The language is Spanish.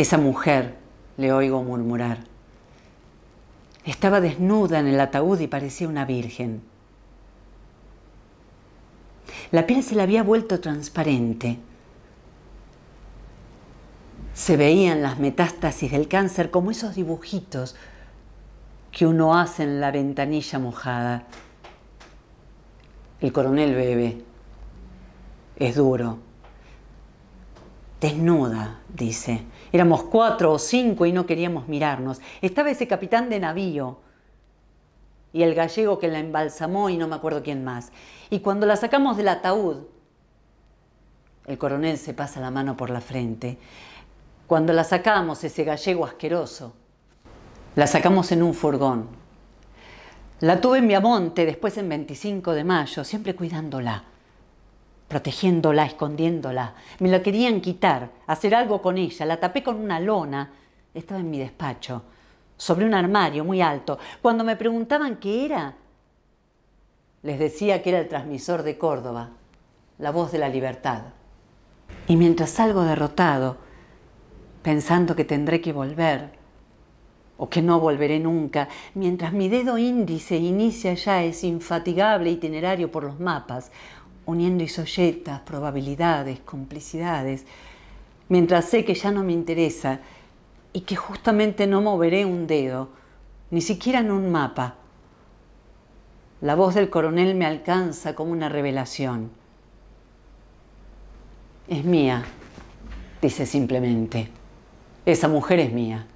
Esa mujer, le oigo murmurar. Estaba desnuda en el ataúd y parecía una virgen. La piel se le había vuelto transparente. Se veían las metástasis del cáncer como esos dibujitos que uno hace en la ventanilla mojada. El coronel bebe. Es duro. Desnuda, dice. Éramos cuatro o cinco y no queríamos mirarnos. Estaba ese capitán de navío y el gallego que la embalsamó y no me acuerdo quién más. Y cuando la sacamos del ataúd, el coronel se pasa la mano por la frente. Cuando la sacamos, ese gallego asqueroso, la sacamos en un furgón. La tuve en Viamonte, después en 25 de mayo, siempre cuidándola protegiéndola, escondiéndola. Me la querían quitar, hacer algo con ella. La tapé con una lona. Estaba en mi despacho, sobre un armario muy alto. Cuando me preguntaban qué era, les decía que era el transmisor de Córdoba, la voz de la libertad. Y mientras salgo derrotado, pensando que tendré que volver, o que no volveré nunca, mientras mi dedo índice inicia ya ese infatigable itinerario por los mapas, uniendo isolletas, probabilidades, complicidades, mientras sé que ya no me interesa y que justamente no moveré un dedo, ni siquiera en un mapa. La voz del coronel me alcanza como una revelación. Es mía, dice simplemente. Esa mujer es mía.